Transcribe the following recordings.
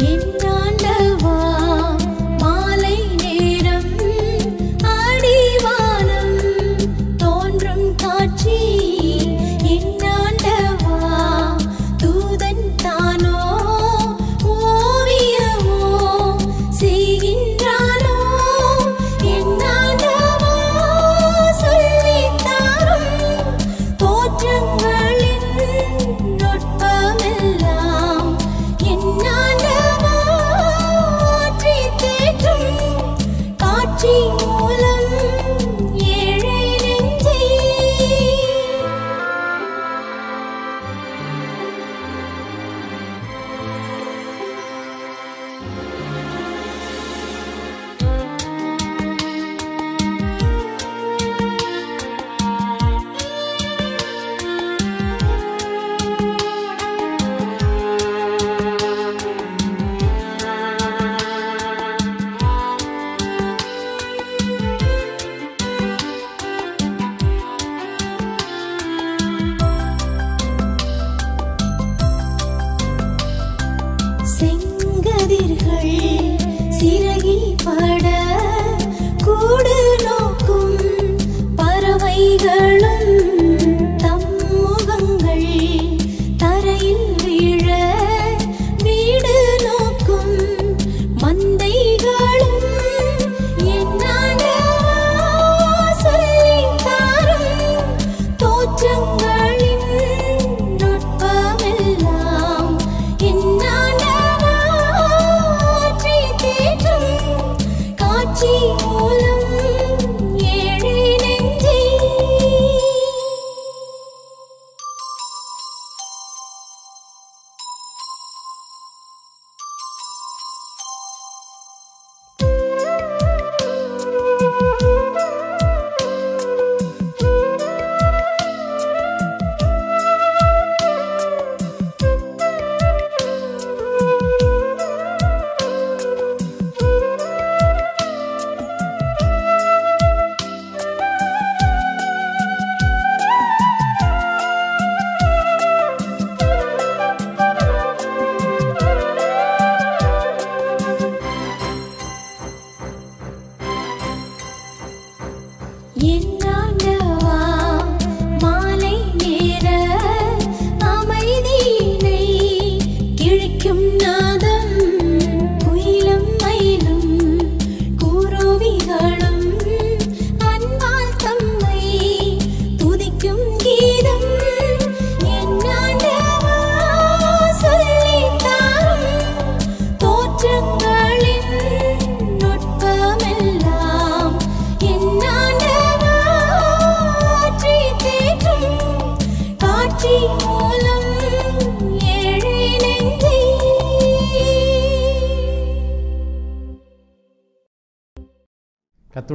Yeni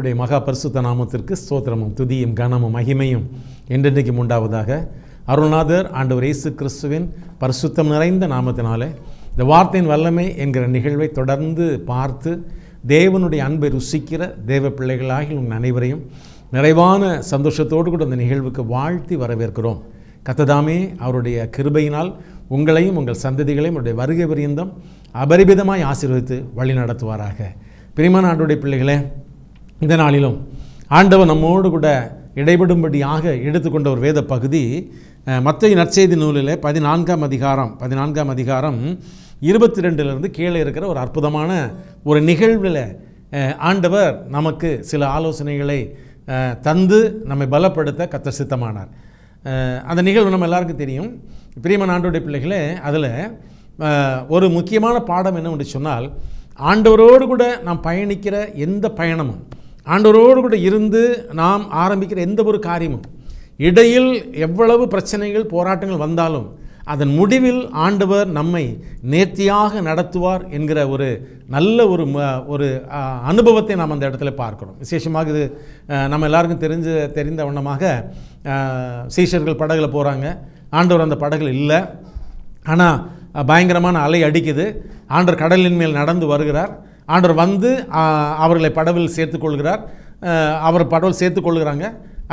கர்த்தருடைய மகா பரிசுத்த நாமத்திற்கு ஸ்தோத்திரமும் துதியும் கனமும் மகிமையும் என்றென்றைக்கும் உண்டாவதாக அருள்நாதர் ஆண்டவர் இயேசு கிறிஸ்துவின் பரிசுத்தம் நிறைந்த நாமத்தினாலே இந்த வார்த்தையின் வல்லமை என்கிற நிகழ்வை தொடர்ந்து பார்த்து தேவனுடைய அன்பை ருசிக்கிற தேவ பிள்ளைகளாகி உங்கள் அனைவரையும் நிறைவான சந்தோஷத்தோடு கூட அந்த நிகழ்வுக்கு வாழ்த்தி வரவேற்கிறோம் கத்ததாமே அவருடைய கிருபையினால் உங்களையும் உங்கள் சந்ததிகளையும் அவருடைய வருகை பரியந்தம் அபரிபிதமாய் ஆசீர்வதித்து வழி நடத்துவாராக பிரிமான ஆண்டுடைய பிள்ளைகளே இந்த நாளிலும் ஆண்டவர் நம்மோடு கூட இடைபடும்படியாக எடுத்துக்கொண்ட ஒரு வேத பகுதி மற்ற நற்செய்தி நூலில் பதினான்காம் அதிகாரம் பதினான்காம் அதிகாரம் இருபத்தி ரெண்டுலேருந்து கீழே இருக்கிற ஒரு அற்புதமான ஒரு நிகழ்வில் ஆண்டவர் நமக்கு சில ஆலோசனைகளை தந்து நம்மை பலப்படுத்த கத்த சித்தமானார் அந்த நிகழ்வு நம்ம எல்லாருக்கும் தெரியும் பிரியமன் ஆண்டோடைய பிள்ளைகளே அதில் ஒரு முக்கியமான பாடம் என்ன சொன்னால் ஆண்டவரோடு கூட நாம் பயணிக்கிற எந்த பயணமும் ஆண்டவரோடு கூட இருந்து நாம் ஆரம்பிக்கிற எந்த ஒரு காரியமும் இடையில் எவ்வளவு பிரச்சனைகள் போராட்டங்கள் வந்தாலும் அதன் முடிவில் ஆண்டவர் நம்மை நேர்த்தியாக நடத்துவார் என்கிற ஒரு நல்ல ஒரு ஒரு அனுபவத்தை நாம் அந்த இடத்துல பார்க்கணும் விசேஷமாக இது நம்ம எல்லாருக்கும் தெரிஞ்ச தெரிந்த வண்ணமாக சீஷர்கள் படகுல போகிறாங்க ஆண்டவர் அந்த படகுல இல்லை ஆனால் பயங்கரமான அலை அடிக்குது ஆண்டவர் கடலின் மேல் நடந்து வருகிறார் ஆண்டவர் வந்து அவர்களை படவில் கொள்கிறார் அவர் படவில் சேர்த்துக்கொள்கிறாங்க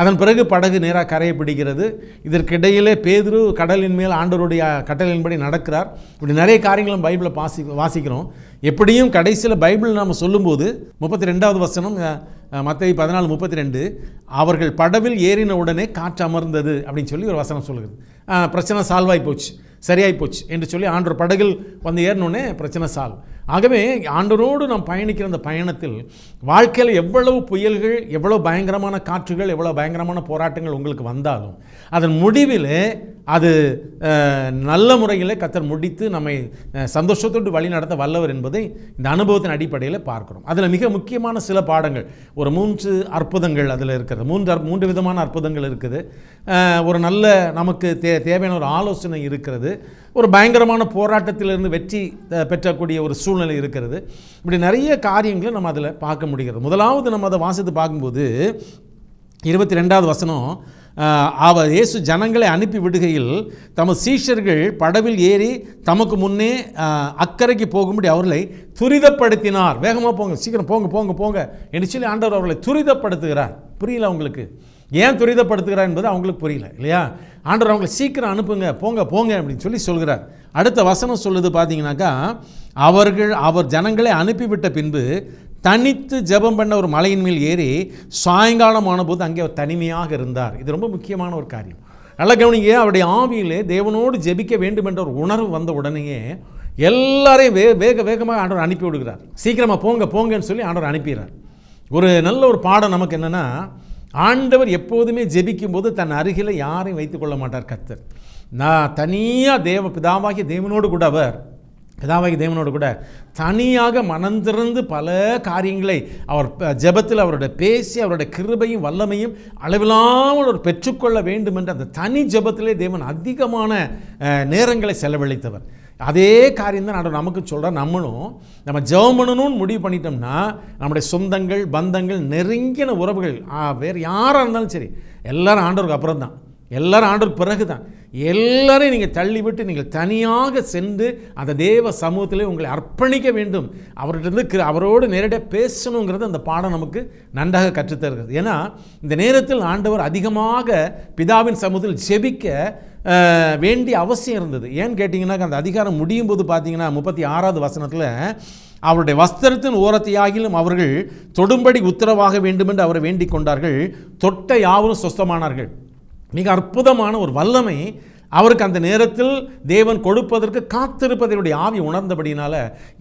அதன் பிறகு படகு நேராக கரையை பிடிக்கிறது இதற்கிடையிலே பேதுரு கடலின் மேல் ஆண்டவருடைய கட்டளையின்படி நடக்கிறார் இப்படி நிறைய காரியங்களும் பைபிளை வாசி வாசிக்கிறோம் எப்படியும் கடைசியில் பைபிள் நாம் சொல்லும்போது முப்பத்தி ரெண்டாவது வசனம் மற்ற பதினாலு முப்பத்தி ரெண்டு அவர்கள் படவில் ஏறின உடனே காற்று அமர்ந்தது அப்படின்னு சொல்லி ஒரு வசனம் சொல்லுகிறது பிரச்சனை சால்வ் ஆகி போச்சு சரியாகி போச்சு என்று சொல்லி ஆண்டோர் படகில் வந்து ஏறினோடனே பிரச்சனை சால்வ் ஆகவே ஆண்டரோடு நாம் பயணிக்கிற அந்த பயணத்தில் வாழ்க்கையில் எவ்வளவு புயல்கள் எவ்வளோ பயங்கரமான காற்றுகள் எவ்வளோ பயங்கரமான போராட்டங்கள் உங்களுக்கு வந்தாலும் அதன் முடிவில் அது நல்ல முறையில் கத்தர் முடித்து நம்மை சந்தோஷத்தோடு வழி நடத்த வல்லவர் என்பதை இந்த அனுபவத்தின் அடிப்படையில் பார்க்குறோம் அதில் மிக முக்கியமான சில பாடங்கள் ஒரு மூன்று அற்புதங்கள் அதில் இருக்கிறது மூன்று மூன்று விதமான அற்புதங்கள் இருக்குது ஒரு நல்ல நமக்கு தே தேவையான ஒரு ஆலோசனை இருக்கிறது ஒரு பயங்கரமான போராட்டத்திலிருந்து வெற்றி பெற்றக்கூடிய ஒரு சூழ்நிலை இருக்கிறது இப்படி நிறைய காரியங்களை நம்ம அதில் பார்க்க முடிகிறது முதலாவது நம்ம அதை வாசித்து பார்க்கும்போது இருபத்தி ரெண்டாவது வசனம் அவர் இயேசு ஜனங்களை அனுப்பி விடுகையில் தமது சீஷர்கள் படவில் ஏறி தமக்கு முன்னே அக்கறைக்கு போகும்படி அவர்களை துரிதப்படுத்தினார் வேகமாக போங்க சீக்கிரம் போங்க போங்க போங்க என்று சொல்லி ஆண்டவர் அவர்களை துரிதப்படுத்துகிறார் புரியல உங்களுக்கு ஏன் துரிதப்படுத்துகிறார் என்பது அவங்களுக்கு புரியல இல்லையா ஆண்டவர் அவங்களை சீக்கிரம் அனுப்புங்க போங்க போங்க அப்படின்னு சொல்லி சொல்கிறார் அடுத்த வசனம் சொல்லுது பார்த்தீங்கன்னாக்கா அவர்கள் அவர் ஜனங்களை அனுப்பிவிட்ட பின்பு தனித்து ஜபம் பண்ண ஒரு மலையின் மேல் ஏறி சாயங்காலம் ஆனபோது அங்கே அவர் தனிமையாக இருந்தார் இது ரொம்ப முக்கியமான ஒரு காரியம் நல்ல கவனிங்க அவருடைய ஆவியிலே தேவனோடு ஜெபிக்க வேண்டும் என்ற ஒரு உணர்வு வந்த உடனேயே எல்லாரையும் வே வேக வேகமாக ஆண்டவர் அனுப்பி விடுகிறார் சீக்கிரமாக போங்க போங்கன்னு சொல்லி ஆண்டவர் அனுப்பிடுறார் ஒரு நல்ல ஒரு பாடம் நமக்கு என்னென்னா ஆண்டவர் எப்போதுமே ஜெபிக்கும் போது தன் அருகில் யாரையும் வைத்துக்கொள்ள மாட்டார் கத்தர் நான் தனியாக தேவ பிதாவாகிய தேவனோடு கூட அவர் பிதாவாகி தேவனோடு கூட தனியாக மனந்திறந்து பல காரியங்களை அவர் ஜபத்தில் அவரோட பேசி அவரோட கிருபையும் வல்லமையும் அளவில்லாமல் அவர் பெற்றுக்கொள்ள வேண்டும் என்று அந்த தனி ஜபத்திலே தேவன் அதிகமான நேரங்களை செலவழித்தவர் அதே காரியம் தான் நான் நமக்கு சொல்கிறேன் நம்மளும் நம்ம ஜெபம் பண்ணணும்னு முடிவு பண்ணிட்டோம்னா நம்முடைய சொந்தங்கள் பந்தங்கள் நெருங்கின உறவுகள் வேறு யாராக இருந்தாலும் சரி எல்லோரும் ஆண்டவருக்கு அப்புறம் தான் எல்லாரும் ஆண்டவர் பிறகு தான் எல்லாரையும் நீங்கள் தள்ளிவிட்டு நீங்கள் தனியாக சென்று அந்த தேவ சமூகத்தில் உங்களை அர்ப்பணிக்க வேண்டும் கிரு அவரோடு நேரடியாக பேசணுங்கிறது அந்த பாடம் நமக்கு நன்றாக கற்றுத்தருகிறது ஏன்னா இந்த நேரத்தில் ஆண்டவர் அதிகமாக பிதாவின் சமூகத்தில் ஜெபிக்க வேண்டிய அவசியம் இருந்தது ஏன்னு கேட்டிங்கன்னா அந்த அதிகாரம் முடியும் போது பார்த்தீங்கன்னா முப்பத்தி ஆறாவது வசனத்தில் அவருடைய வஸ்திரத்தின் ஓரத்தையாகிலும் அவர்கள் தொடும்படி உத்தரவாக வேண்டுமென்று அவரை வேண்டிக் கொண்டார்கள் தொட்ட யாவரும் சொஸ்தமானார்கள் மிக அற்புதமான ஒரு வல்லமை அவருக்கு அந்த நேரத்தில் தேவன் கொடுப்பதற்கு காத்திருப்பதனுடைய ஆவி உணர்ந்தபடினால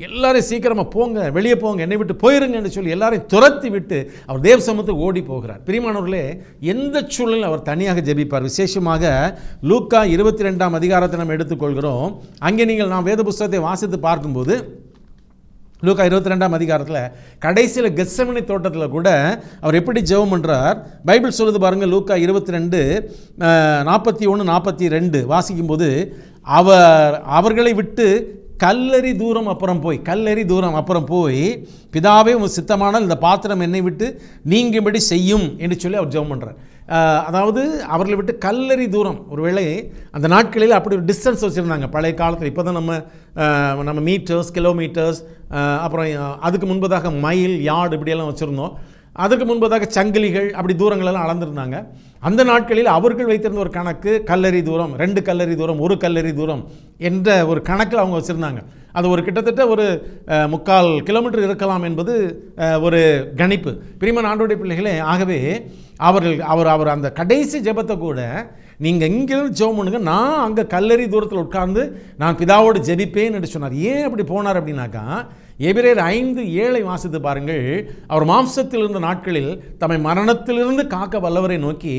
எல்லாரையும் சீக்கிரமாக போங்க வெளியே போங்க என்னை விட்டு போயிருங்கன்னு சொல்லி எல்லாரையும் துரத்தி விட்டு அவர் தேவ சமத்து ஓடி போகிறார் பிரிமானவர்களே எந்த சூழலில் அவர் தனியாக ஜெபிப்பார் விசேஷமாக லூக்கா இருபத்தி ரெண்டாம் அதிகாரத்தை நம்ம எடுத்துக்கொள்கிறோம் அங்கே நீங்கள் நான் வேத புஸ்தகத்தை வாசித்து பார்க்கும்போது லூக்கா இருபத்தி ரெண்டாம் அதிகாரத்தில் கடைசியில் கெஸ்ஸமணி தோட்டத்தில் கூட அவர் எப்படி ஜெபம் பண்ணுறார் பைபிள் சொல்லுது பாருங்கள் லூக்கா இருபத்தி ரெண்டு நாற்பத்தி ஒன்று நாற்பத்தி ரெண்டு வாசிக்கும்போது அவர் அவர்களை விட்டு கல்லறி தூரம் அப்புறம் போய் கல்லறி தூரம் அப்புறம் போய் பிதாவே உன் சித்தமானால் இந்த பாத்திரம் என்னை விட்டு நீங்கும்படி செய்யும் என்று சொல்லி அவர் ஜெபம் பண்ணுறார் அதாவது அவர்களை விட்டு கல்லறி தூரம் ஒரு வேளை அந்த நாட்களில் அப்படி ஒரு டிஸ்டன்ஸ் வச்சுருந்தாங்க பழைய காலத்தில் இப்போ தான் நம்ம நம்ம மீட்டர்ஸ் கிலோமீட்டர்ஸ் அப்புறம் அதுக்கு முன்பதாக மைல் யார்டு இப்படியெல்லாம் வச்சுருந்தோம் அதற்கு முன்பதாக சங்கிலிகள் அப்படி தூரங்களெல்லாம் அளந்திருந்தாங்க அந்த நாட்களில் அவர்கள் வைத்திருந்த ஒரு கணக்கு கல்லறி தூரம் ரெண்டு கல்லறி தூரம் ஒரு கல்லறி தூரம் என்ற ஒரு கணக்கில் அவங்க வச்சுருந்தாங்க அது ஒரு கிட்டத்தட்ட ஒரு முக்கால் கிலோமீட்டர் இருக்கலாம் என்பது ஒரு கணிப்பு பிரிமன் ஆண்டோடைய பிள்ளைகளே ஆகவே அவர்கள் அவர் அவர் அந்த கடைசி ஜெபத்தை கூட நீங்கள் இங்கிருந்து ஜெபம் பண்ணுங்க நான் அங்கே கல்லறி தூரத்தில் உட்கார்ந்து நான் பிதாவோடு ஜெபிப்பேன் என்று சொன்னார் ஏன் அப்படி போனார் அப்படின்னாக்கா எபிரேர் ஐந்து ஏழை வாசித்து பாருங்கள் அவர் மாம்சத்தில் இருந்த நாட்களில் தம்மை மரணத்திலிருந்து காக்க வல்லவரை நோக்கி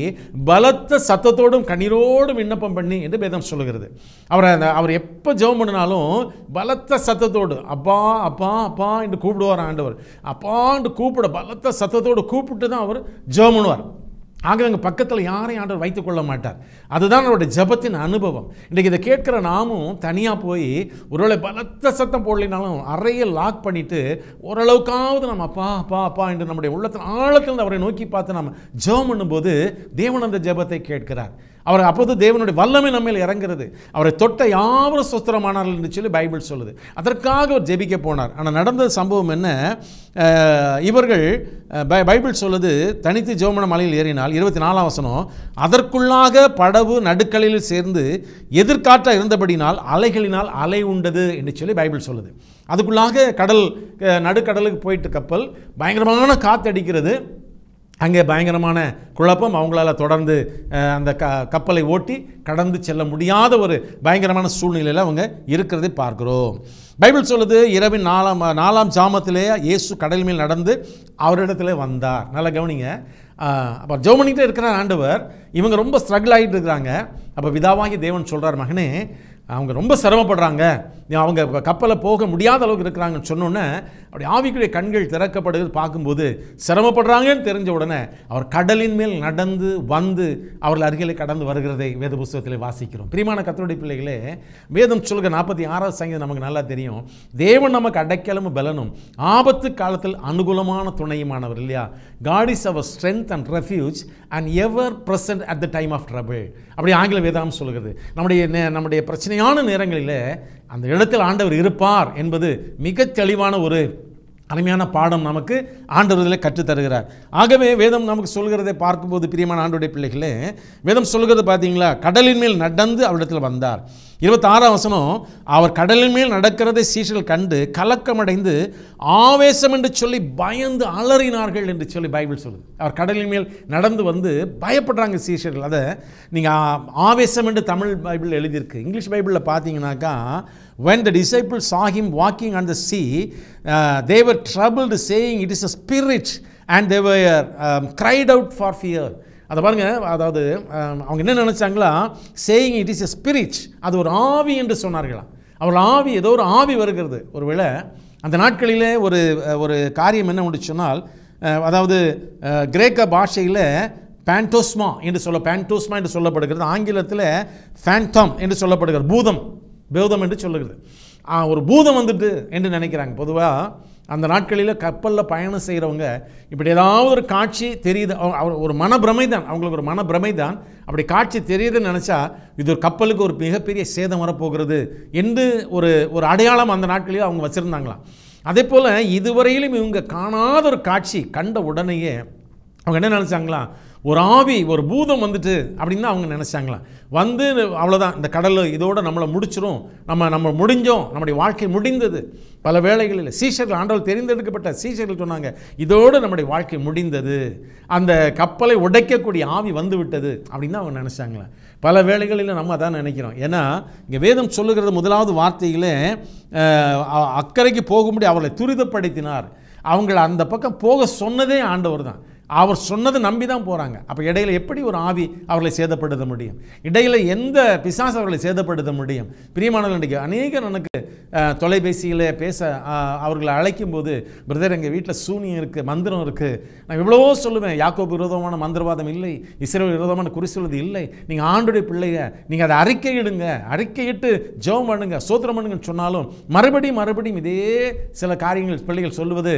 பலத்த சத்தத்தோடும் கண்ணீரோடும் விண்ணப்பம் பண்ணி என்று பேதம் சொல்லுகிறது அவர் அந்த அவர் எப்போ ஜெபம் பண்ணினாலும் பலத்த சத்தத்தோடு அப்பா அப்பா அப்பா என்று கூப்பிடுவார் ஆண்டவர் அப்பா என்று கூப்பிட பலத்த சத்தத்தோடு கூப்பிட்டு தான் அவர் ஜெபம் பண்ணுவார் ஆகவே அங்கே பக்கத்தில் யாரையும் ஆண்டவர் வைத்துக்கொள்ள மாட்டார் அதுதான் அவருடைய ஜபத்தின் அனுபவம் இன்றைக்கி இதை கேட்குற நாமும் தனியாக போய் ஒருவேளை பலத்த சத்தம் போடலினாலும் அறையை லாக் பண்ணிவிட்டு ஓரளவுக்காவது நம்ம அப்பா அப்பா அப்பா என்று நம்முடைய உள்ளத்தில் ஆழத்தில் அவரை நோக்கி பார்த்து நம்ம ஜபம் பண்ணும்போது தேவன் அந்த ஜபத்தை கேட்கிறார் அவர் அப்போது தேவனுடைய வல்லமை நம்மில் இறங்குறது அவரை தொட்ட யாவரும் சுஸ்திரமானார்கள் என்று சொல்லி பைபிள் சொல்லுது அதற்காக அவர் ஜெபிக்க போனார் ஆனால் நடந்த சம்பவம் என்ன இவர்கள் பைபிள் சொல்லுது தனித்து ஜோமன மலையில் ஏறினால் இருபத்தி நாலாம் வசனம் அதற்குள்ளாக படவு நடுக்கலில் சேர்ந்து எதிர்காற்றாக இருந்தபடினால் அலைகளினால் அலை உண்டது என்று சொல்லி பைபிள் சொல்லுது அதுக்குள்ளாக கடல் நடுக்கடலுக்கு போயிட்டு கப்பல் பயங்கரமான காற்று அடிக்கிறது அங்கே பயங்கரமான குழப்பம் அவங்களால தொடர்ந்து அந்த க கப்பலை ஓட்டி கடந்து செல்ல முடியாத ஒரு பயங்கரமான சூழ்நிலையில் அவங்க இருக்கிறதை பார்க்குறோம் பைபிள் சொல்லுது இரவின் நாலாம் நாலாம் ஜாமத்திலே இயேசு கடல் மேல் நடந்து அவரிடத்துல வந்தார் நல்லா கவனிங்க அப்போ ஜெர்மனிகிட்ட இருக்கிற ஆண்டவர் இவங்க ரொம்ப ஸ்ட்ரகிள் ஆகிட்டு இருக்கிறாங்க அப்போ விதாவாகி தேவன் சொல்கிறார் மகனே அவங்க ரொம்ப சிரமப்படுறாங்க அவங்க கப்பலை போக முடியாத அளவுக்கு இருக்கிறாங்கன்னு சொன்னோன்னே அப்படி ஆவிக்குரிய கண்கள் திறக்கப்படுகிறது பார்க்கும்போது சிரமப்படுறாங்கன்னு தெரிஞ்ச உடனே அவர் கடலின் மேல் நடந்து வந்து அவர்கள் அருகிலே கடந்து வருகிறதை வேத புஸ்தகத்தில் வாசிக்கிறோம் பிரிமான கத்தனுடைய பிள்ளைகளே வேதம் சொல்கிற நாற்பத்தி ஆறாவது சங்கீதம் நமக்கு நல்லா தெரியும் தேவன் நமக்கு அடைக்கலமும் பலனும் ஆபத்து காலத்தில் அனுகூலமான துணையுமானவர் இல்லையா God is our strength and refuge and ever present at the time of trouble அப்படி ஆங்கில வேதம் சொல்கிறது நம்முடைய நம்முடைய பிரச்சனையான நேரங்களில் அந்த இடத்தில் ஆண்டவர் இருப்பார் என்பது மிக தெளிவான ஒரு அருமையான பாடம் நமக்கு ஆண்டவர்களை கற்றுத்தருகிறார் ஆகவே வேதம் நமக்கு சொல்கிறதை பார்க்கும்போது பிரியமான ஆண்டுடைய பிள்ளைகளே வேதம் சொல்கிறது பார்த்தீங்களா கடலின் மேல் நடந்து அவரிடத்தில் வந்தார் இருபத்தாறாம் வசனம் அவர் கடலின் மேல் நடக்கிறதை சீசல் கண்டு கலக்கமடைந்து ஆவேசம் என்று சொல்லி பயந்து அலறினார்கள் என்று சொல்லி பைபிள் சொல்லுது அவர் கடலின் மேல் நடந்து வந்து பயப்படுறாங்க சீசர்கள் அதை நீங்கள் ஆவேசம் என்று தமிழ் பைபிள் எழுதியிருக்கு இங்கிலீஷ் பைபிளில் பார்த்தீங்கன்னாக்கா When the disciples saw him walking on the sea, uh, they were troubled, saying, It is a spirit, and they were um, cried out for fear. அதை பாருங்கள் அதாவது um, அவங்க என்ன நினச்சாங்களா saying it is a spirit அது ஒரு ஆவி என்று சொன்னார்களா அவள் ஆவி ஏதோ ஒரு ஆவி வருகிறது ஒருவேளை அந்த நாட்களிலே ஒரு ஒரு காரியம் என்ன ஒன்று சொன்னால் அதாவது கிரேக்க பாஷையில் பேண்டோஸ்மா என்று சொல்ல பேண்டோஸ்மா என்று சொல்லப்படுகிறது ஆங்கிலத்தில் ஃபேண்டம் என்று சொல்லப்படுகிறது பூதம் பேதம் என்று சொல்லுகிறது ஒரு பூதம் வந்துட்டு என்று நினைக்கிறாங்க பொதுவாக அந்த நாட்களில் கப்பலில் பயணம் செய்கிறவங்க இப்படி ஏதாவது ஒரு காட்சி தெரியுது அவர் ஒரு மனப்பிரமை தான் அவங்களுக்கு ஒரு மனப்பிரமை தான் அப்படி காட்சி தெரியுதுன்னு நினச்சா இது ஒரு கப்பலுக்கு ஒரு மிகப்பெரிய சேதம் வரப்போகிறது என்று ஒரு ஒரு அடையாளம் அந்த நாட்களில் அவங்க வச்சுருந்தாங்களாம் அதே போல் இதுவரையிலும் இவங்க காணாத ஒரு காட்சி கண்ட உடனேயே அவங்க என்ன நினச்சாங்களாம் ஒரு ஆவி ஒரு பூதம் வந்துட்டு அப்படின்னு அவங்க நினச்சாங்களாம் வந்து அவ்வளோதான் இந்த கடல் இதோடு நம்மளை முடிச்சிடும் நம்ம நம்ம முடிஞ்சோம் நம்முடைய வாழ்க்கை முடிந்தது பல வேளைகளில் சீஷர்கள் ஆண்டவர் தெரிந்தெடுக்கப்பட்ட சீஷர்கள் சொன்னாங்க இதோடு நம்முடைய வாழ்க்கை முடிந்தது அந்த கப்பலை உடைக்கக்கூடிய ஆவி வந்து விட்டது அப்படின்னு அவங்க நினச்சாங்களேன் பல வேளைகளில் நம்ம அதான் நினைக்கிறோம் ஏன்னா இங்கே வேதம் சொல்லுகிறது முதலாவது வார்த்தைகளே அக்கறைக்கு போகும்படி அவர்களை துரிதப்படுத்தினார் அவங்களை அந்த பக்கம் போக சொன்னதே ஆண்டவர் தான் அவர் சொன்னது நம்பி தான் போகிறாங்க அப்போ இடையில் எப்படி ஒரு ஆவி அவர்களை சேதப்படுத்த முடியும் இடையில் எந்த பிசாஸ் அவர்களை சேதப்படுத்த முடியும் பிரியமானவர்கள் இன்றைக்கு அநேகர் எனக்கு தொலைபேசியில் பேச அவர்களை அழைக்கும் போது பிரதர் எங்கள் வீட்டில் சூனியம் இருக்குது மந்திரம் இருக்குது நான் இவ்வளோ சொல்லுவேன் யாக்கோ விரோதமான மந்திரவாதம் இல்லை இஸ்ரேல் விரோதமான குறி சொல்வது இல்லை நீங்கள் ஆண்டுடைய பிள்ளைய நீங்கள் அதை அறிக்கையிடுங்க அறிக்கையிட்டு ஜெபம் பண்ணுங்க சோத்திரம் பண்ணுங்கன்னு சொன்னாலும் மறுபடியும் மறுபடியும் இதே சில காரியங்கள் பிள்ளைகள் சொல்லுவது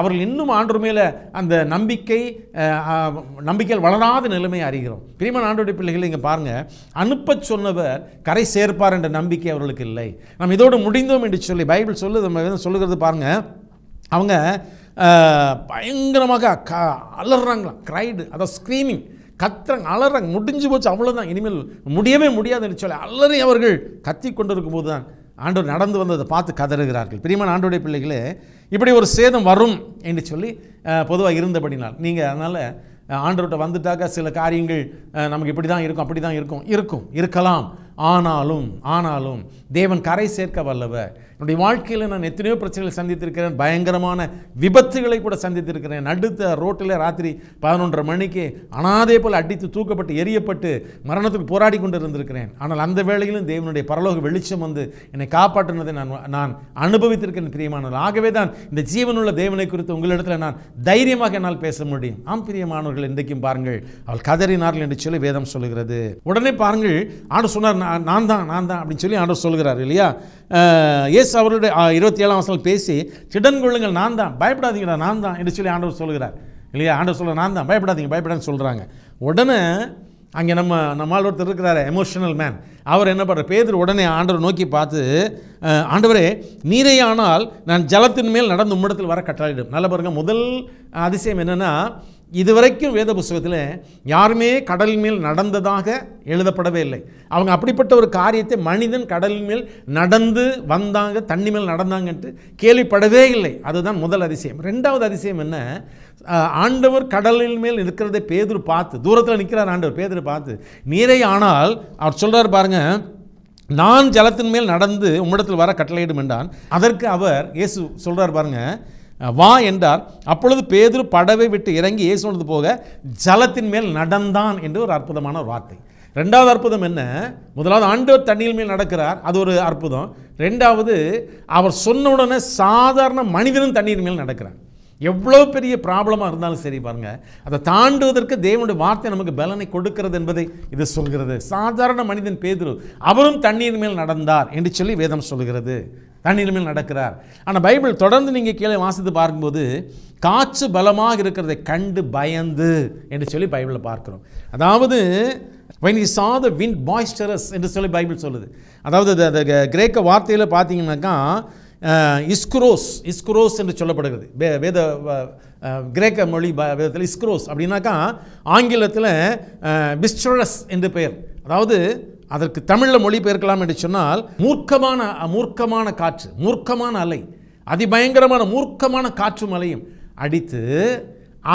அவர்கள் இன்னும் ஆண்டு மேலே அந்த நம்பிக்கை நம்பிக்கை வளராத நிலைமை அறிகிறோம் பிரியமான ஆண்டோடைய பிள்ளைகளை இங்கே பாருங்கள் அனுப்ப சொன்னவர் கரை சேர்ப்பார் என்ற நம்பிக்கை அவர்களுக்கு இல்லை நாம் இதோடு முடிந்தோம் என்று சொல்லி பைபிள் சொல்லு நம்ம சொல்லுகிறது பாருங்கள் அவங்க பயங்கரமாக க அலறாங்களாம் க்ரைடு அதான் ஸ்க்ரீமிங் கத்துறாங்க அலறாங்க முடிஞ்சு போச்சு அவ்வளோதான் இனிமேல் முடியவே முடியாதுன்னு சொல்லி அலறி அவர்கள் கத்தி கொண்டு போது தான் ஆண்டோர் நடந்து வந்ததை பார்த்து கதறுகிறார்கள் பிரியமான ஆண்டோடைய பிள்ளைகளே இப்படி ஒரு சேதம் வரும் என்று சொல்லி பொதுவாக இருந்தபடினால் நீங்கள் அதனால் ஆண்டவர்கிட்ட வந்துட்டாக்க சில காரியங்கள் நமக்கு இப்படி தான் இருக்கும் அப்படி தான் இருக்கும் இருக்கும் இருக்கலாம் ஆனாலும் ஆனாலும் தேவன் கரை சேர்க்க வல்லவர் என்னுடைய வாழ்க்கையில் நான் எத்தனையோ பிரச்சனைகளை சந்தித்திருக்கிறேன் பயங்கரமான விபத்துகளை கூட சந்தித்திருக்கிறேன் அடுத்த ரோட்டில் ராத்திரி பதினொன்றரை மணிக்கு அனாதே போல் அடித்து தூக்கப்பட்டு எரியப்பட்டு மரணத்துக்கு போராடி கொண்டு இருந்திருக்கிறேன் ஆனால் அந்த வேளையிலும் தேவனுடைய பரலோக வெளிச்சம் வந்து என்னை காப்பாற்றினதை நான் நான் அனுபவித்திருக்கிறேன் பிரியமானவர் ஆகவே தான் இந்த ஜீவனுள்ள தேவனை குறித்து உங்களிடத்தில் நான் தைரியமாக என்னால் பேச முடியும் ஆம் பிரியமானவர்கள் இன்றைக்கும் பாருங்கள் அவள் கதறினார்கள் என்று சொல்லி வேதம் சொல்லுகிறது உடனே பாருங்கள் ஆண்டு சொன்னார் நான் தான் நான் தான் அப்படின்னு சொல்லி ஆண்டவர் சொல்கிறார் இல்லையா எஸ் அவருடைய இருபத்தி ஏழாம் வசனம் பேசி சிடன் கொள்ளுங்கள் நான் தான் பயப்படாதீங்கடா நான் தான் என்று சொல்லி ஆண்டவர் சொல்கிறார் இல்லையா ஆண்டவர் சொல்ல நான் தான் பயப்படாதீங்க பயப்படான்னு சொல்கிறாங்க உடனே அங்கே நம்ம நம்மால் ஒருத்தர் இருக்கிறாரு எமோஷனல் மேன் அவர் என்ன பண்ணுற பேதர் உடனே ஆண்டவர் நோக்கி பார்த்து ஆண்டவரே நீரே ஆனால் நான் ஜலத்தின் மேல் நடந்து உம்மிடத்தில் வர கட்டளையிடும் நல்ல பாருங்க முதல் அதிசயம் என்னென்னா இதுவரைக்கும் வேத புஸ்தகத்தில் யாருமே கடல் மேல் நடந்ததாக எழுதப்படவே இல்லை அவங்க அப்படிப்பட்ட ஒரு காரியத்தை மனிதன் கடல் மேல் நடந்து வந்தாங்க தண்ணி மேல் நடந்தாங்கன்ட்டு கேள்விப்படவே இல்லை அதுதான் முதல் அதிசயம் ரெண்டாவது அதிசயம் என்ன ஆண்டவர் கடலின் மேல் இருக்கிறதை பேதர் பார்த்து தூரத்தில் நிற்கிறார் ஆண்டவர் பேதர் பார்த்து நீரை ஆனால் அவர் சொல்கிறார் பாருங்கள் நான் ஜலத்தின் மேல் நடந்து உம்மிடத்தில் வர கட்டளையிடும் என்றான் அதற்கு அவர் இயேசு சொல்கிறார் பாருங்கள் வா என்றார் அப்பொழுது பேதுரு படவை விட்டு இறங்கி இயேசுனது போக ஜலத்தின் மேல் நடந்தான் என்று ஒரு அற்புதமான ஒரு வார்த்தை ரெண்டாவது அற்புதம் என்ன முதலாவது ஆண்டவர் தண்ணியில் மேல் நடக்கிறார் அது ஒரு அற்புதம் ரெண்டாவது அவர் சொன்ன உடனே சாதாரண மனிதனும் தண்ணீர் மேல் நடக்கிறார் எவ்வளோ பெரிய ப்ராப்ளமாக இருந்தாலும் சரி பாருங்கள் அதை தாண்டுவதற்கு தேவனுடைய வார்த்தை நமக்கு பலனை கொடுக்கிறது என்பதை இது சொல்கிறது சாதாரண மனிதன் பேதுரு அவரும் தண்ணீர் மேல் நடந்தார் என்று சொல்லி வேதம் சொல்கிறது தண்ணீர் மேல் நடக்கிறார் ஆனால் பைபிள் தொடர்ந்து நீங்கள் கீழே வாசித்து பார்க்கும்போது காற்று பலமாக இருக்கிறதை கண்டு பயந்து என்று சொல்லி பைபிளில் பார்க்குறோம் அதாவது வென் இ சா த விண்ட் பாய்ஸ்டரஸ் என்று சொல்லி பைபிள் சொல்லுது அதாவது கிரேக்க வார்த்தையில் பார்த்தீங்கன்னாக்கா இஸ்க்ரோஸ் இஸ்க்ரோஸ் என்று சொல்லப்படுகிறது வே வேத கிரேக்க மொழி வேதத்தில் இஸ்க்ரோஸ் அப்படின்னாக்கா ஆங்கிலத்தில் பிஸ்டரஸ் என்று பெயர் அதாவது அதற்கு தமிழில் மொழிபெயர்க்கலாம் என்று சொன்னால் மூர்க்கமான மூர்க்கமான காற்று மூர்க்கமான அலை அதிபயங்கரமான மூர்க்கமான காற்றும் அலையும் அடித்து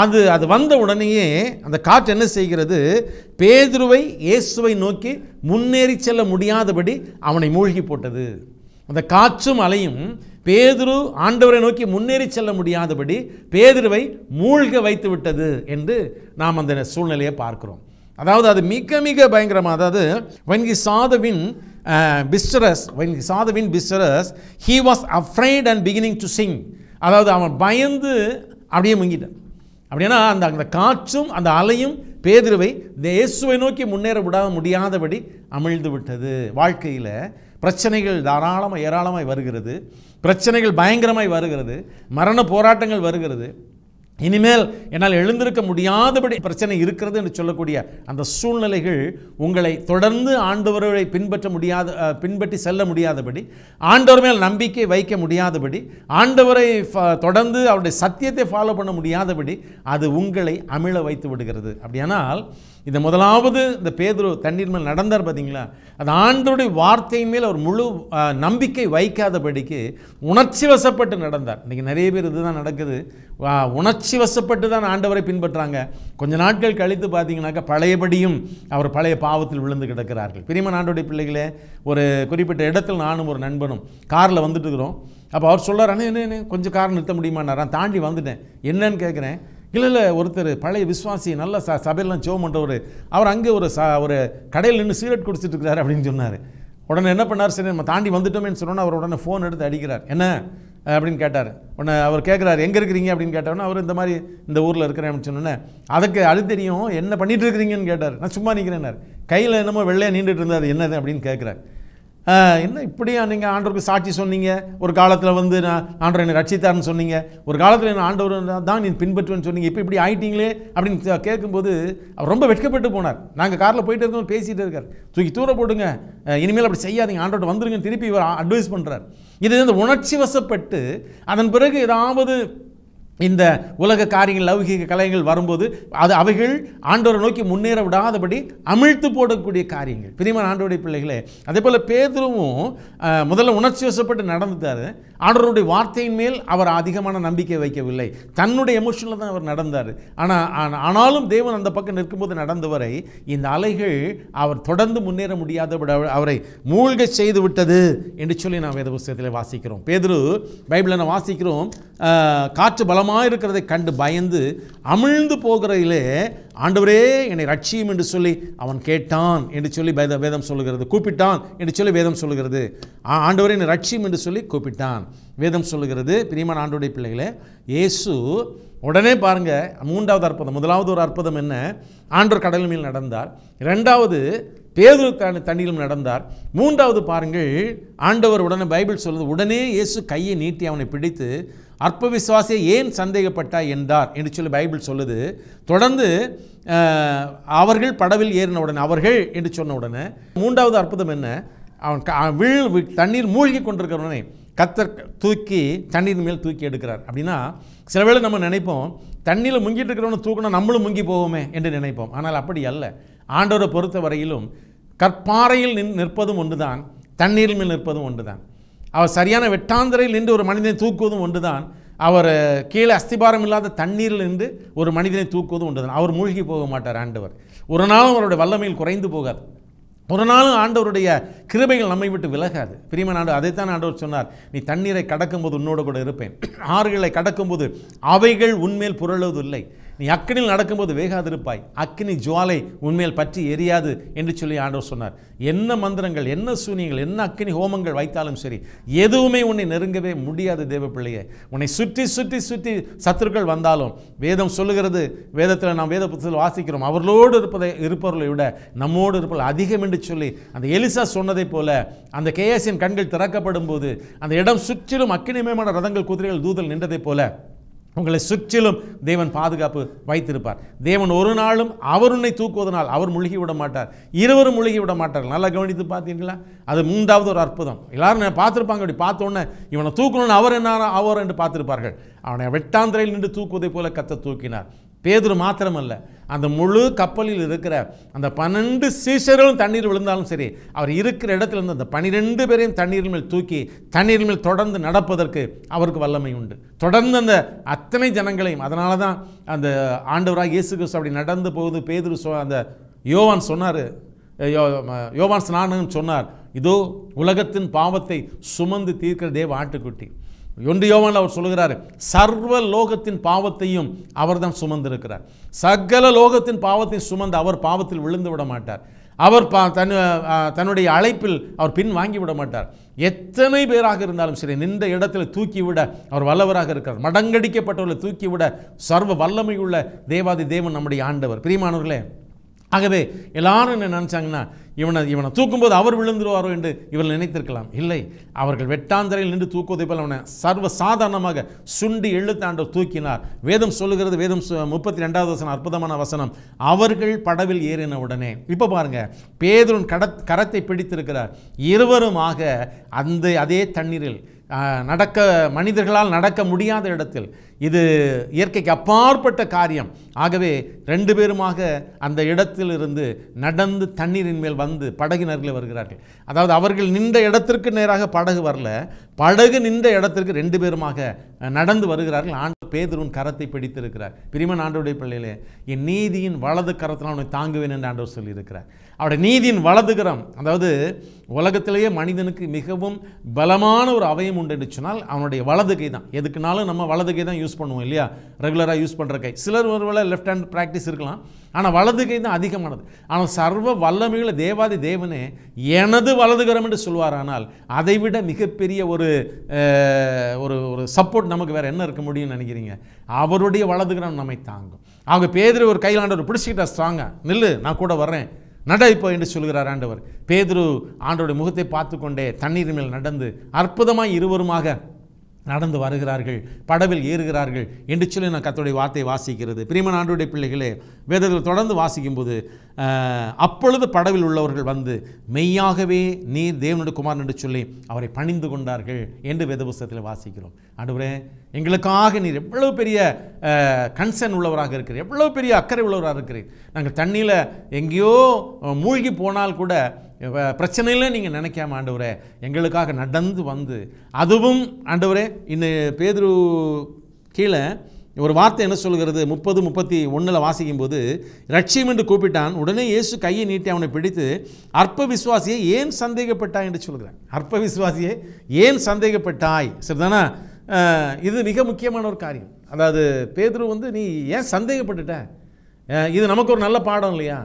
அது அது வந்த உடனேயே அந்த காற்று என்ன செய்கிறது பேதுருவை இயேசுவை நோக்கி முன்னேறி செல்ல முடியாதபடி அவனை மூழ்கி போட்டது அந்த காற்றும் அலையும் பேதுரு ஆண்டவரை நோக்கி முன்னேறி செல்ல முடியாதபடி பேதுருவை மூழ்க வைத்து விட்டது என்று நாம் அந்த சூழ்நிலையை பார்க்கிறோம் அதாவது அது மிக மிக பயங்கரமாக அதாவது when he saw the wind boisterous when he saw the wind boisterous he was afraid and beginning to sink அதாவது அவன் பயந்து அப்படியே முங்கிட்டான் அப்படின்னா அந்த அந்த காற்றும் அந்த அலையும் பேதிருவை இயேசுவை நோக்கி முன்னேற விடாத முடியாதபடி அமிழ்ந்து விட்டது வாழ்க்கையில் பிரச்சனைகள் தாராளமாக ஏராளமாய் வருகிறது பிரச்சனைகள் பயங்கரமாய் வருகிறது மரண போராட்டங்கள் வருகிறது இனிமேல் என்னால் எழுந்திருக்க முடியாதபடி பிரச்சனை இருக்கிறது என்று சொல்லக்கூடிய அந்த சூழ்நிலைகள் உங்களை தொடர்ந்து ஆண்டவரை பின்பற்ற முடியாத பின்பற்றி செல்ல முடியாதபடி ஆண்டவர் மேல் நம்பிக்கை வைக்க முடியாதபடி ஆண்டவரை தொடர்ந்து அவருடைய சத்தியத்தை ஃபாலோ பண்ண முடியாதபடி அது உங்களை அமிழ வைத்து விடுகிறது அப்படியானால் இந்த முதலாவது இந்த பேதுரு தண்ணீர் மேல் நடந்தார் பார்த்தீங்களா அது ஆண்டருடைய வார்த்தை மேல் அவர் முழு நம்பிக்கை வைக்காதபடிக்கு உணர்ச்சி வசப்பட்டு நடந்தார் இன்றைக்கி நிறைய பேர் இதுதான் நடக்குது உணர்ச்சி வசப்பட்டு தான் ஆண்டவரை பின்பற்றாங்க கொஞ்ச நாட்கள் கழித்து பார்த்தீங்கன்னாக்கா பழையபடியும் அவர் பழைய பாவத்தில் விழுந்து கிடக்கிறார்கள் பிரியமன் ஆண்டோடைய பிள்ளைகளே ஒரு குறிப்பிட்ட இடத்தில் நானும் ஒரு நண்பனும் காரில் வந்துட்டு இருக்கிறோம் அப்போ அவர் சொல்கிறார் அண்ணே என்ன கொஞ்சம் கார் நிறுத்த நான் தாண்டி வந்துட்டேன் என்னன்னு கேட்குறேன் இல்லை ஒருத்தர் பழைய விஸ்வாசி நல்ல ச சபையெல்லாம் ஜோம் பண்ணுறவர் அவர் அங்கே ஒரு ச ஒரு கடையில் நின்று சீரட் குடிச்சிட்டு இருக்கிறார் அப்படின்னு சொன்னார் உடனே என்ன பண்ணார் சரி நம்ம தாண்டி வந்துட்டோமேனு சொன்னோன்னா அவர் உடனே ஃபோன் எடுத்து அடிக்கிறார் என்ன அப்படின்னு கேட்டார் உடனே அவர் கேட்குறாரு எங்கே இருக்கிறீங்க அப்படின்னு கேட்டோன்னா அவர் இந்த மாதிரி இந்த ஊரில் இருக்கிறேன் அப்படின்னு சொன்னோன்னே அதுக்கு அது தெரியும் என்ன பண்ணிகிட்டு இருக்கிறீங்கன்னு கேட்டார் நான் சும்மா நிற்கிறேன் கையில் என்னமோ வெள்ளையாக நீண்டுட்டு இருந்தார் என்னது அப்படின்னு கேட்குறாரு என்ன இப்படியா நீங்கள் ஆண்டவருக்கு சாட்சி சொன்னீங்க ஒரு காலத்தில் வந்து நான் ஆண்டவர் என்னை ரட்சித்தார்னு சொன்னீங்க ஒரு காலத்தில் என்ன ஆண்டவர் தான் நீ பின்பற்றுவேன்னு சொன்னீங்க இப்போ இப்படி ஆயிட்டீங்களே அப்படின்னு கேட்கும்போது அவர் ரொம்ப வெட்கப்பட்டு போனார் நாங்கள் காரில் போயிட்டு இருக்கோம் பேசிகிட்டு இருக்கார் தூக்கி தூர போடுங்க இனிமேல் அப்படி செய்யாதீங்க ஆண்டோட வந்துருங்கன்னு திருப்பி இவர் அட்வைஸ் பண்ணுறார் இது வந்து உணர்ச்சி வசப்பட்டு அதன் பிறகு ஏதாவது இந்த உலக காரியங்கள் லௌகிக கலைகள் வரும்போது அது அவைகள் ஆண்டோரை நோக்கி முன்னேற விடாதபடி அமிழ்த்து போடக்கூடிய காரியங்கள் பிரிமான் ஆண்டோடைய பிள்ளைகளே அதே போல் பேதுருவும் முதல்ல உணர்ச்சி வசப்பட்டு நடந்துட்டாரு ஆண்டவருடைய வார்த்தையின் மேல் அவர் அதிகமான நம்பிக்கை வைக்கவில்லை தன்னுடைய எமோஷனில் தான் அவர் நடந்தார் ஆனால் ஆனாலும் தேவன் அந்த பக்கம் நிற்கும்போது நடந்தவரை இந்த அலைகள் அவர் தொடர்ந்து முன்னேற முடியாத அவரை மூழ்க செய்து விட்டது என்று சொல்லி நாம் வேத புஸ்தகத்தில் வாசிக்கிறோம் பேதரு பைபிளில் நான் வாசிக்கிறோம் காற்று பலமாக இருக்கிறதை கண்டு பயந்து அமிழ்ந்து போகிறதிலே ஆண்டவரே என்னை ரட்சியும் என்று சொல்லி அவன் கேட்டான் என்று சொல்லி வேத வேதம் சொல்லுகிறது கூப்பிட்டான் என்று சொல்லி வேதம் சொல்லுகிறது ஆண்டவரே என்னை ரட்சியும் என்று சொல்லி கூப்பிட்டான் வேதம் சொல்லுகிறது பிரியமான ஆண்டோடைய பிள்ளைகளே இயேசு உடனே பாருங்க மூன்றாவது அற்புதம் முதலாவது ஒரு அற்புதம் என்ன ஆண்டோர் கடல் மேல் நடந்தார் இரண்டாவது பேதுரு தண்ணியிலும் நடந்தார் மூன்றாவது பாருங்கள் ஆண்டவர் உடனே பைபிள் சொல்வது உடனே இயேசு கையை நீட்டி அவனை பிடித்து அற்ப விசுவாசியை ஏன் சந்தேகப்பட்டாய் என்றார் என்று சொல்லி பைபிள் சொல்லுது தொடர்ந்து அவர்கள் படவில் ஏறின உடனே அவர்கள் என்று சொன்ன உடனே மூன்றாவது அற்புதம் என்ன அவன் விழு தண்ணீர் மூழ்கி கொண்டிருக்கிறவனே கத்தர் தூக்கி தண்ணீர் மேல் தூக்கி எடுக்கிறார் அப்படின்னா சில வேளை நம்ம நினைப்போம் தண்ணியில் முங்கிட்டு இருக்கிறவனை தூக்கணும் நம்மளும் முங்கி போவோமே என்று நினைப்போம் ஆனால் அப்படி அல்ல ஆண்டோரை பொறுத்த வரையிலும் கற்பாறையில் நின் நிற்பதும் ஒன்று தான் தண்ணீர் மேல் நிற்பதும் ஒன்று தான் அவர் சரியான வெட்டாந்தரையில் நின்று ஒரு மனிதனை தூக்குவதும் ஒன்றுதான் அவர் கீழே அஸ்திபாரம் இல்லாத தண்ணீரில் நின்று ஒரு மனிதனை தூக்குவதும் ஒன்றுதான் அவர் மூழ்கி போக மாட்டார் ஆண்டவர் ஒரு நாளும் அவருடைய வல்லமையில் குறைந்து போகாது ஒரு நாளும் ஆண்டவருடைய கிருபைகள் நம்மை விட்டு விலகாது பிரியமன் ஆண்டு அதைத்தான் ஆண்டவர் சொன்னார் நீ தண்ணீரை கடக்கும்போது உன்னோடு கூட இருப்பேன் ஆறுகளை கடக்கும்போது அவைகள் உண்மையில் புரளுவதில்லை நீ அக்கினியில் நடக்கும்போது வேகாதிருப்பாய் அக்னி ஜுவாலை உண்மையில் பற்றி எரியாது என்று சொல்லி ஆண்டவர் சொன்னார் என்ன மந்திரங்கள் என்ன சூனியங்கள் என்ன அக்னி ஹோமங்கள் வைத்தாலும் சரி எதுவுமே உன்னை நெருங்கவே முடியாது தேவ பிள்ளையே உன்னை சுற்றி சுற்றி சுற்றி சத்துருக்கள் வந்தாலும் வேதம் சொல்லுகிறது வேதத்தில் நாம் வேத புத்தகத்தில் வாசிக்கிறோம் அவர்களோடு இருப்பதை இருப்பவர்களை விட நம்மோடு இருப்பவர்கள் அதிகம் என்று சொல்லி அந்த எலிசா சொன்னதைப் போல அந்த கேஎஸின் கண்கள் திறக்கப்படும் போது அந்த இடம் சுற்றிலும் அக்கினிமயமான ரதங்கள் குதிரைகள் தூதல் நின்றதைப் போல உங்களை சுற்றிலும் தேவன் பாதுகாப்பு வைத்திருப்பார் தேவன் ஒரு நாளும் அவர் உன்னை தூக்குவதனால் அவர் முழுகி விட மாட்டார் இருவரும் முழுகி விட மாட்டார்கள் நல்லா கவனித்து பார்த்தீங்களா அது மூன்றாவது ஒரு அற்புதம் எல்லாரும் பார்த்துருப்பாங்க அப்படி பார்த்தோன்னே இவனை தூக்கணும்னு அவர் என்ன அவர் என்று பார்த்துருப்பார்கள் அவனை வெட்டாந்திரையில் நின்று தூக்குவதை போல கத்த தூக்கினார் பேதுரு மாத்திரமல்ல அந்த முழு கப்பலில் இருக்கிற அந்த பன்னெண்டு சீசர்களும் தண்ணீர் விழுந்தாலும் சரி அவர் இருக்கிற இடத்துலேருந்து அந்த பனிரெண்டு பேரையும் தண்ணீர் மேல் தூக்கி தண்ணீர் மேல் தொடர்ந்து நடப்பதற்கு அவருக்கு வல்லமை உண்டு தொடர்ந்து அந்த அத்தனை ஜனங்களையும் அதனால தான் அந்த ஆண்டவராக இயேசு கிறிஸ்து அப்படி நடந்து போகுது பேதுரு சோ அந்த யோவான் சொன்னார் யோ யோவான் ஸ்நானன் சொன்னார் இதோ உலகத்தின் பாவத்தை சுமந்து தீர்க்கிற தேவ ஆட்டுக்குட்டி ஒன்று யோவான் அவர் சொல்கிறார் சர்வ லோகத்தின் பாவத்தையும் அவர் தான் சுமந்திருக்கிறார் சகல லோகத்தின் பாவத்தை சுமந்து அவர் பாவத்தில் விழுந்து விட மாட்டார் அவர் பா தன் தன்னுடைய அழைப்பில் அவர் பின் வாங்கி விட மாட்டார் எத்தனை பேராக இருந்தாலும் சரி நின்ற இடத்துல தூக்கிவிட அவர் வல்லவராக இருக்கிறார் மடங்கடிக்கப்பட்டவர்களை தூக்கிவிட சர்வ வல்லமையுள்ள தேவாதி தேவன் நம்முடைய ஆண்டவர் பிரியமானவர்களே ஆகவே எல்லாரும் என்ன நினச்சாங்கன்னா இவனை இவனை தூக்கும்போது அவர் விழுந்துருவாரோ என்று இவர்கள் நினைத்திருக்கலாம் இல்லை அவர்கள் வெட்டாந்தரையில் நின்று தூக்குவதை போல் அவனை சர்வ சாதாரணமாக சுண்டி எழுத்தாண்டவர் தூக்கினார் வேதம் சொல்லுகிறது வேதம் முப்பத்தி ரெண்டாவது வசனம் அற்புதமான வசனம் அவர்கள் படவில் ஏறின உடனே இப்போ பாருங்கள் பேதருன் கட கரத்தை பிடித்திருக்கிறார் இருவருமாக அந்த அதே தண்ணீரில் நடக்க மனிதர்களால் நடக்க முடியாத இடத்தில் இது இயற்கைக்கு அப்பாற்பட்ட காரியம் ஆகவே ரெண்டு பேருமாக அந்த இடத்திலிருந்து நடந்து தண்ணீரின் மேல் வந்து படகினர்கள் வருகிறார்கள் அதாவது அவர்கள் நின்ற இடத்திற்கு நேராக படகு வரல படகு நின்ற இடத்திற்கு ரெண்டு பேருமாக நடந்து வருகிறார்கள் ஆண்டு பேதருன் கரத்தை பிடித்திருக்கிறார் பிரிமன் ஆண்டோடைய பிள்ளையிலே என் நீதியின் வலது கரத்தில் அவனை தாங்குவேன் என்று ஆண்டவர் சொல்லியிருக்கிறார் அவருடைய நீதியின் வலது கரம் அதாவது உலகத்திலேயே மனிதனுக்கு மிகவும் பலமான ஒரு அவயம் உண்டு என்று சொன்னால் அவனுடைய வலது கை தான் எதுக்குனாலும் நம்ம வலது கை தான் யூஸ் யூஸ் பண்ணுவோம் இல்லையா ரெகுலராக யூஸ் பண்ணுற கை சிலர் ஒருவேளை லெஃப்ட் ஹேண்ட் ப்ராக்டிஸ் இருக்கலாம் ஆனால் வலது கை தான் அதிகமானது ஆனால் சர்வ வல்லமையில தேவாதி தேவனே எனது வலதுகரம் என்று சொல்வார் அதை விட மிகப்பெரிய ஒரு ஒரு ஒரு சப்போர்ட் நமக்கு வேறு என்ன இருக்க முடியும்னு நினைக்கிறீங்க அவருடைய வலதுகரம் நம்மை தாங்கும் அவங்க பேதிரி ஒரு கையில் ஆண்டவர் பிடிச்சிக்கிட்டா ஸ்ட்ராங்காக நில்லு நான் கூட வர்றேன் நட என்று சொல்கிறார் ஆண்டவர் பேதுரு ஆண்டோடைய முகத்தை பார்த்து கொண்டே தண்ணீர் மேல் நடந்து அற்புதமாக இருவருமாக நடந்து வருகிறார்கள் படவில் ஏறுகிறார்கள் என்று சொல்லி நான் கத்தோடைய வார்த்தை வாசிக்கிறது பிரியமன் ஆண்டுடைய பிள்ளைகளே வேதத்தில் தொடர்ந்து வாசிக்கும்போது அப்பொழுது படவில் உள்ளவர்கள் வந்து மெய்யாகவே நீர் தேவனுடைய குமார் என்று சொல்லி அவரை பணிந்து கொண்டார்கள் என்று வேத புஸ்தகத்தில் வாசிக்கிறோம் ஆண்டவரே எங்களுக்காக நீர் எவ்வளோ பெரிய கன்சர்ன் உள்ளவராக இருக்கிறீர் எவ்வளோ பெரிய அக்கறை உள்ளவராக இருக்கிறீர் நாங்கள் தண்ணியில் எங்கேயோ மூழ்கி போனால் கூட பிரச்சனையில் நீங்கள் நினைக்காம ஆண்டவரே எங்களுக்காக நடந்து வந்து அதுவும் ஆண்டவரே இன்னும் பேதுரு கீழே ஒரு வார்த்தை என்ன சொல்கிறது முப்பது முப்பத்தி ஒன்றில் வாசிக்கும் போது ரட்சியம் என்று கூப்பிட்டான் உடனே இயேசு கையை நீட்டி அவனை பிடித்து அற்ப விசுவாசியை ஏன் சந்தேகப்பட்டாய் என்று சொல்கிறேன் அற்ப விசுவாசியை ஏன் சந்தேகப்பட்டாய் சரிதானா இது மிக முக்கியமான ஒரு காரியம் அதாவது பேதுரு வந்து நீ ஏன் சந்தேகப்பட்டுட்ட இது நமக்கு ஒரு நல்ல பாடம் இல்லையா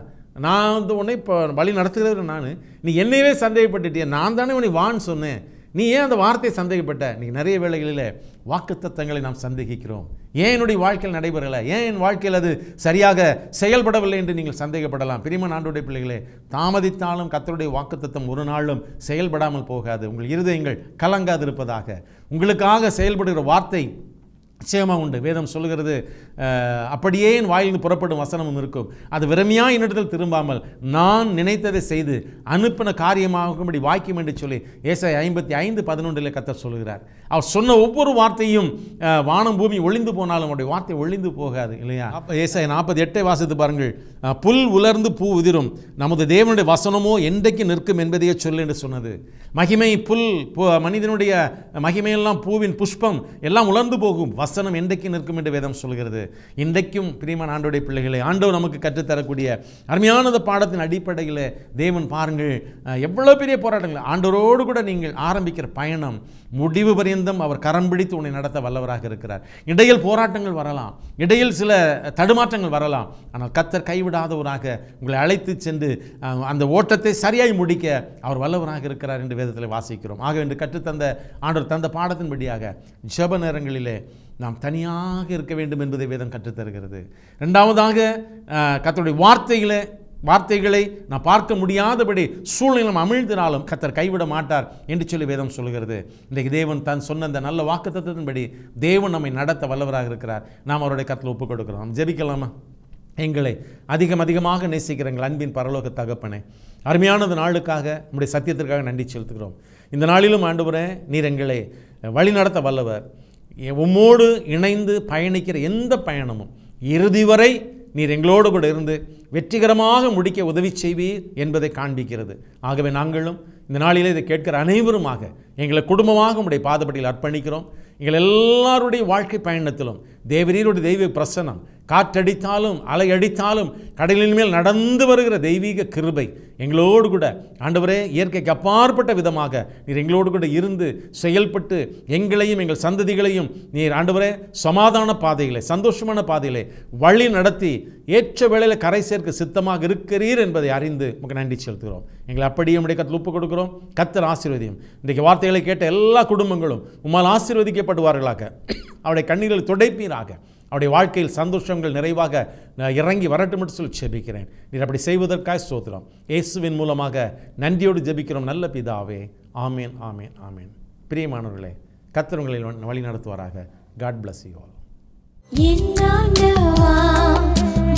நான் வந்து உன்னை இப்போ வழி நடத்துகிறவர் நான் நீ என்னையவே சந்தேகப்பட்டுட்டிய நான் தானே உன்னை வான்னு சொன்னேன் நீ ஏன் அந்த வார்த்தையை சந்தேகப்பட்ட நீ நிறைய வேளைகளில் வாக்குத்தத்தங்களை நாம் சந்தேகிக்கிறோம் ஏன் என்னுடைய வாழ்க்கையில் நடைபெறலை ஏன் என் வாழ்க்கையில் அது சரியாக செயல்படவில்லை என்று நீங்கள் சந்தேகப்படலாம் பிரிமன் ஆண்டுடைய பிள்ளைகளே தாமதித்தாலும் கத்தருடைய வாக்குத்தத்தம் ஒரு நாளும் செயல்படாமல் போகாது உங்கள் இருதயங்கள் கலங்காதிருப்பதாக உங்களுக்காக செயல்படுகிற வார்த்தை நிச்சயமாக உண்டு வேதம் சொல்கிறது அப்படியே என் வாயிலிருந்து புறப்படும் வசனமும் இருக்கும் அது விரும்பியாக என்னிடத்தில் திரும்பாமல் நான் நினைத்ததை செய்து அனுப்பின காரியமாகும்படி வாய்க்கும் என்று சொல்லி ஏசாய் ஐம்பத்தி ஐந்து பதினொன்றில் கத்தர் சொல்கிறார் அவர் சொன்ன ஒவ்வொரு வார்த்தையும் வானம் பூமி ஒளிந்து போனாலும் அவருடைய வார்த்தை ஒளிந்து போகாது இல்லையா ஏசாய் நாற்பத்தி எட்டை வாசித்து பாருங்கள் புல் உலர்ந்து பூ உதிரும் நமது தேவனுடைய வசனமோ என்றைக்கு நிற்கும் என்பதையே சொல்லு என்று சொன்னது மகிமை புல் மனிதனுடைய மகிமையெல்லாம் பூவின் புஷ்பம் எல்லாம் உலர்ந்து போகும் வச வசனம் என்றைக்கு நிற்கும் என்று வேதம் சொல்கிறது இன்றைக்கும் பிரியமான ஆண்டோடைய பிள்ளைகளை ஆண்டவர் நமக்கு கற்றுத்தரக்கூடிய அருமையானது பாடத்தின் அடிப்படையில் தேவன் பாருங்கள் எவ்வளோ பெரிய போராட்டங்கள் ஆண்டோரோடு கூட நீங்கள் ஆரம்பிக்கிற பயணம் முடிவு பரியந்தம் அவர் கரம் பிடித்து உன்னை நடத்த வல்லவராக இருக்கிறார் இடையில் போராட்டங்கள் வரலாம் இடையில் சில தடுமாற்றங்கள் வரலாம் ஆனால் கத்தர் கைவிடாதவராக உங்களை அழைத்து சென்று அந்த ஓட்டத்தை சரியாய் முடிக்க அவர் வல்லவராக இருக்கிறார் என்று வேதத்தில் வாசிக்கிறோம் ஆக என்று கற்றுத்தந்த ஆண்டவர் தந்த பாடத்தின்படியாக ஜப நேரங்களிலே நாம் தனியாக இருக்க வேண்டும் என்பதை வேதம் கற்றுத்தருகிறது ரெண்டாவதாக கத்தருடைய வார்த்தைகளை வார்த்தைகளை நான் பார்க்க முடியாதபடி சூழ்நிலம் அமிழ்ந்தினாலும் கத்தர் கைவிட மாட்டார் என்று சொல்லி வேதம் சொல்கிறது இன்றைக்கு தேவன் தான் சொன்ன அந்த நல்ல வாக்கு தத்துவத்தின்படி தேவன் நம்மை நடத்த வல்லவராக இருக்கிறார் நாம் அவருடைய கத்தில் ஒப்புக் கொடுக்கிறோம் ஜெபிக்கலாமா எங்களை அதிகம் அதிகமாக நேசிக்கிறங்கள் அன்பின் பரலோக தகப்பனே அருமையானது நாளுக்காக நம்முடைய சத்தியத்திற்காக நன்றி செலுத்துகிறோம் இந்த நாளிலும் ஆண்டுபுரே நீர் எங்களை நடத்த வல்லவர் உம்மோடு இணைந்து பயணிக்கிற எந்த பயணமும் இறுதி வரை நீர் எங்களோடு கூட இருந்து வெற்றிகரமாக முடிக்க உதவி செய்வீர் என்பதை காண்பிக்கிறது ஆகவே நாங்களும் இந்த நாளிலே இதை கேட்கிற அனைவருமாக எங்களை குடும்பமாக உடைய பாதப்பட்டியில் அர்ப்பணிக்கிறோம் எங்கள் எல்லாருடைய வாழ்க்கை பயணத்திலும் தேவரீருடைய தெய்வ பிரசனம் காற்றடித்தாலும் அலை அடித்தாலும் கடலின் மேல் நடந்து வருகிற தெய்வீக கிருபை எங்களோடு கூட ஆண்டவரே இயற்கைக்கு அப்பாற்பட்ட விதமாக நீர் எங்களோடு கூட இருந்து செயல்பட்டு எங்களையும் எங்கள் சந்ததிகளையும் நீர் ஆண்டவரே சமாதான பாதைகளை சந்தோஷமான பாதைகளை வழி நடத்தி ஏற்ற வேளையில் கரை சேர்க்க சித்தமாக இருக்கிறீர் என்பதை அறிந்து உங்களுக்கு நன்றி செலுத்துகிறோம் எங்களை அப்படியே உடைய கத்தில் ஒப்புக் கொடுக்குறோம் கத்தர் ஆசீர்வதியும் இன்றைக்கு வார்த்தைகளை கேட்ட எல்லா குடும்பங்களும் உம்மால் ஆசீர்வதிக்க பிடிக்கப்படுவார்களாக அவருடைய கண்ணீர்கள் துடைப்பீராக அவருடைய வாழ்க்கையில் சந்தோஷங்கள் நிறைவாக இறங்கி வரட்டும் என்று சொல்லி ஜெபிக்கிறேன் நீர் அப்படி செய்வதற்காக சோத்திரம் இயேசுவின் மூலமாக நன்றியோடு ஜெபிக்கிறோம் நல்ல பிதாவே ஆமேன் ஆமேன் ஆமேன் பிரியமானவர்களே கத்திரங்களை வழி நடத்துவாராக காட் பிளஸ் யூ ஆல்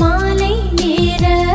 மாலை நேரம்